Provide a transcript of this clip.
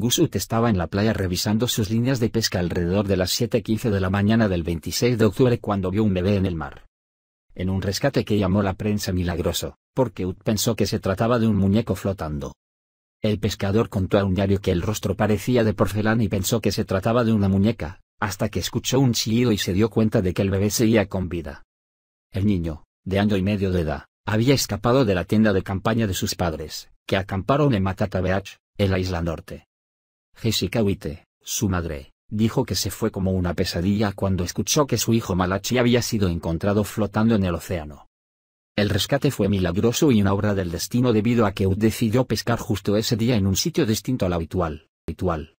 Gusut estaba en la playa revisando sus líneas de pesca alrededor de las 7.15 de la mañana del 26 de octubre cuando vio un bebé en el mar. En un rescate que llamó la prensa milagroso, porque Ut pensó que se trataba de un muñeco flotando. El pescador contó a un diario que el rostro parecía de porcelana y pensó que se trataba de una muñeca, hasta que escuchó un chillido y se dio cuenta de que el bebé seguía con vida. El niño, de año y medio de edad, había escapado de la tienda de campaña de sus padres, que acamparon en Matatabeach, en la isla norte. Jessica Witte, su madre, dijo que se fue como una pesadilla cuando escuchó que su hijo Malachi había sido encontrado flotando en el océano. El rescate fue milagroso y una obra del destino debido a que Ud decidió pescar justo ese día en un sitio distinto al habitual. habitual.